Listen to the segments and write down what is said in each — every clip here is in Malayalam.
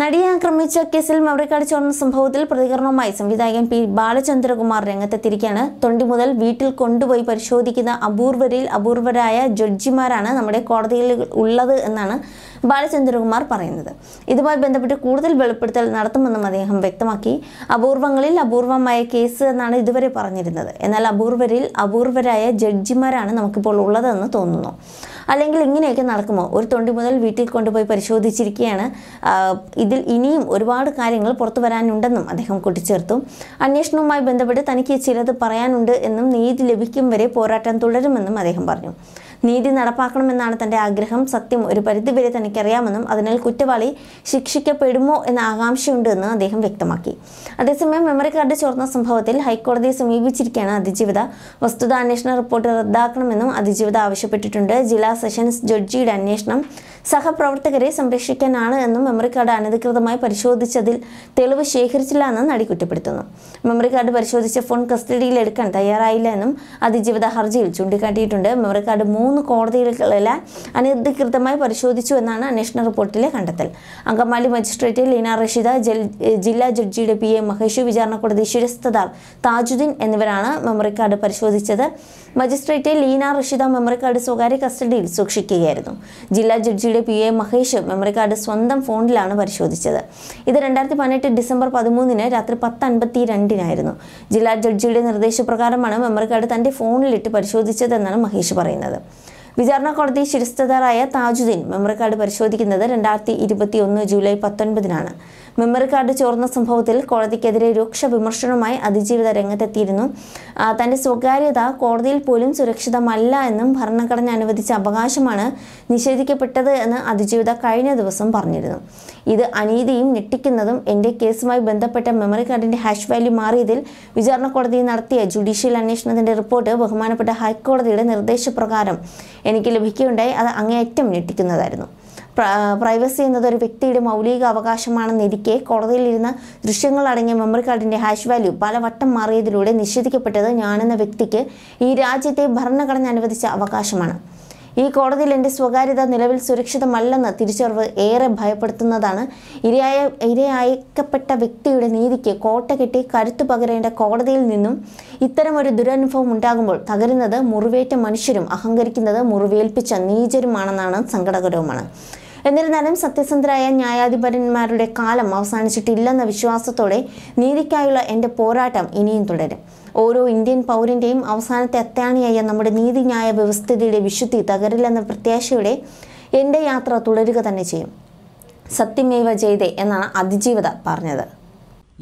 നടിയെ ആക്രമിച്ച കേസിൽ മവറിക്കാട് ചോർന്ന സംഭവത്തിൽ പ്രതികരണവുമായി സംവിധായകൻ പി ബാലചന്ദ്രകുമാർ രംഗത്തെത്തിരിക്കുകയാണ് തൊണ്ടി മുതൽ വീട്ടിൽ കൊണ്ടുപോയി പരിശോധിക്കുന്ന അപൂർവരിൽ അപൂർവരായ ജഡ്ജിമാരാണ് നമ്മുടെ കോടതിയിൽ ഉള്ളത് എന്നാണ് ബാലചന്ദ്രകുമാർ പറയുന്നത് ഇതുമായി ബന്ധപ്പെട്ട് കൂടുതൽ വെളിപ്പെടുത്തൽ നടത്തുമെന്നും അദ്ദേഹം വ്യക്തമാക്കി അപൂർവങ്ങളിൽ അപൂർവമായ കേസ് എന്നാണ് ഇതുവരെ പറഞ്ഞിരുന്നത് എന്നാൽ അപൂർവരിൽ അപൂർവരായ ജഡ്ജിമാരാണ് നമുക്കിപ്പോൾ ഉള്ളതെന്ന് തോന്നുന്നു അല്ലെങ്കിൽ ഇങ്ങനെയൊക്കെ നടക്കുമോ ഒരു തൊണ്ടി മുതൽ വീട്ടിൽ കൊണ്ടുപോയി പരിശോധിച്ചിരിക്കുകയാണ് ഇതിൽ ഇനിയും ഒരുപാട് കാര്യങ്ങൾ പുറത്തു വരാനുണ്ടെന്നും അദ്ദേഹം കൂട്ടിച്ചേർത്തു അന്വേഷണവുമായി ബന്ധപ്പെട്ട് തനിക്ക് ചിലത് പറയാനുണ്ട് എന്നും നീതി ലഭിക്കും വരെ പോരാട്ടം തുടരുമെന്നും അദ്ദേഹം പറഞ്ഞു നീതി നടപ്പാക്കണമെന്നാണ് തൻ്റെ ആഗ്രഹം സത്യം ഒരു പരിധിവരെ തനിക്കറിയാമെന്നും അതിനാൽ കുറ്റവാളി ശിക്ഷിക്കപ്പെടുമോ എന്ന ആകാംക്ഷയുണ്ടെന്ന് അദ്ദേഹം വ്യക്തമാക്കി അതേസമയം മെമ്മറി കാർഡ് ചോർന്ന സംഭവത്തിൽ ഹൈക്കോടതിയെ സമീപിച്ചിരിക്കുകയാണ് അതിജീവിത വസ്തുതാന്വേഷണ റിപ്പോർട്ട് റദ്ദാക്കണമെന്നും അതിജീവിത ആവശ്യപ്പെട്ടിട്ടുണ്ട് ജില്ലാ സെഷൻസ് ജഡ്ജിയുടെ അന്വേഷണം സഹപ്രവർത്തകരെ സംരക്ഷിക്കാനാണ് എന്നും മെമ്മറി കാർഡ് അനധികൃതമായി പരിശോധിച്ചതിൽ തെളിവ് ശേഖരിച്ചില്ല എന്ന് നടി കുറ്റപ്പെടുത്തുന്നു മെമ്മറി കാർഡ് പരിശോധിച്ച ഫോൺ കസ്റ്റഡിയിലെടുക്കാൻ തയ്യാറായില്ല എന്നും അതിജീവിത ഹർജിയിൽ ചൂണ്ടിക്കാട്ടിയിട്ടുണ്ട് മെമ്മറി കാർഡ് മൂന്ന് കോടതികളിലെ അനധികൃതമായി പരിശോധിച്ചു എന്നാണ് അന്വേഷണ റിപ്പോർട്ടിലെ കണ്ടെത്തൽ അങ്കമാലി മജിസ്ട്രേറ്റ് ലീന റഷീദ ജില്ലാ ജഡ്ജിയുടെ പി എ മഹേഷു വിചാരണ കോടതി ശിരസ്തദാർ താജുദ്ദീൻ എന്നിവരാണ് മെമ്മറി കാർഡ് പരിശോധിച്ചത് magistrate Leena Rasheeda memory card സ്വകാര്യ കസ്റ്റഡിയിൽ സൂക്ഷിക്കുകയായിരുന്നു ജില്ലാ ജഡ്ജി ഡിയുടെ P A Mahesh memory card സ്വന്തം ഫോണിലാണ് പരിശോധിച്ചത് ഇത് രണ്ടായിരത്തി പതിനെട്ട് ഡിസംബർ പതിമൂന്നിന് രാത്രി പത്ത് അൻപത്തി രണ്ടിനായിരുന്നു ജില്ലാ ജഡ്ജിയുടെ നിർദ്ദേശപ്രകാരമാണ് മെമ്മറി കാർഡ് തൻ്റെ ഫോണിലിട്ട് പരിശോധിച്ചതെന്നാണ് മഹേഷ് പറയുന്നത് വിചാരണ കോടതി ശിരസ്തദാറായ താജുദ്ദീൻ മെമ്മറി കാർഡ് പരിശോധിക്കുന്നത് രണ്ടായിരത്തി ഇരുപത്തി ഒന്ന് ജൂലൈ പത്തൊൻപതിനാണ് മെമ്മറി കാർഡ് ചോർന്ന സംഭവത്തിൽ കോടതിക്കെതിരെ രൂക്ഷ വിമർശനവുമായി അതിജീവിത രംഗത്തെത്തിയിരുന്നു തന്റെ സ്വകാര്യത കോടതിയിൽ പോലും സുരക്ഷിതമല്ല എന്നും ഭരണഘടന അനുവദിച്ച അവകാശമാണ് നിഷേധിക്കപ്പെട്ടത് എന്ന് അതിജീവിത കഴിഞ്ഞ ദിവസം പറഞ്ഞിരുന്നു ഇത് അനീതിയും ഞെട്ടിക്കുന്നതും എൻ്റെ കേസുമായി ബന്ധപ്പെട്ട മെമ്മറി കാർഡിൻ്റെ ഹാഷ് വാല്യൂ മാറിയതിൽ വിചാരണ കോടതി നടത്തിയ ജുഡീഷ്യൽ അന്വേഷണത്തിൻ്റെ റിപ്പോർട്ട് ബഹുമാനപ്പെട്ട ഹൈക്കോടതിയുടെ നിർദ്ദേശപ്രകാരം എനിക്ക് ലഭിക്കുകയുണ്ടായി അത് അങ്ങേയറ്റം ഞെട്ടിക്കുന്നതായിരുന്നു പ്രൈവസി എന്നത് ഒരു വ്യക്തിയുടെ മൗലിക അവകാശമാണെന്നിരിക്കെ കോടതിയിലിരുന്ന ദൃശ്യങ്ങൾ അടങ്ങിയ മെമ്മറി കാർഡിൻ്റെ ഹാഷ് വാല്യൂ പലവട്ടം മാറിയതിലൂടെ നിഷേധിക്കപ്പെട്ടത് ഞാനെന്ന വ്യക്തിക്ക് ഈ രാജ്യത്തെ ഭരണഘടന അനുവദിച്ച അവകാശമാണ് ഈ കോടതിയിൽ എൻ്റെ സ്വകാര്യത നിലവിൽ സുരക്ഷിതമല്ലെന്ന് തിരിച്ചറിവ് ഏറെ ഭയപ്പെടുത്തുന്നതാണ് ഇരയായ ഇരയക്കപ്പെട്ട വ്യക്തിയുടെ നീതിക്ക് കോട്ട കെട്ടി കരുത്തു പകരേണ്ട കോടതിയിൽ നിന്നും ഇത്തരമൊരു ദുരനുഭവം ഉണ്ടാകുമ്പോൾ തകരുന്നത് മുറിവേറ്റ മനുഷ്യരും അഹങ്കരിക്കുന്നത് മുറിവേൽപ്പിച്ച നീചരുമാണെന്നാണ് സങ്കടകരവുമാണ് എന്നിരുന്നാലും സത്യസന്ധരായ ന്യായാധിപന്മാരുടെ കാലം അവസാനിച്ചിട്ടില്ലെന്ന വിശ്വാസത്തോടെ നീതിക്കായുള്ള എൻ്റെ പോരാട്ടം ഇനിയും തുടരും ഓരോ ഇന്ത്യൻ പൗരൻ്റെയും അവസാനത്തെ അത്താണിയായ നമ്മുടെ നീതിന്യായ വ്യവസ്ഥിതിയുടെ വിശുദ്ധി തകരില്ലെന്ന പ്രത്യാശയുടെ എൻ്റെ യാത്ര തുടരുക തന്നെ ചെയ്യും സത്യമേവ ജയതേ എന്നാണ് അതിജീവത പറഞ്ഞത്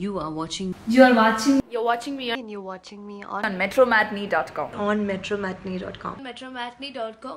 You are watching. You are watching. You're watching me. And you're watching me on, on metromatney.com. On metromatney.com. Metromatney.com.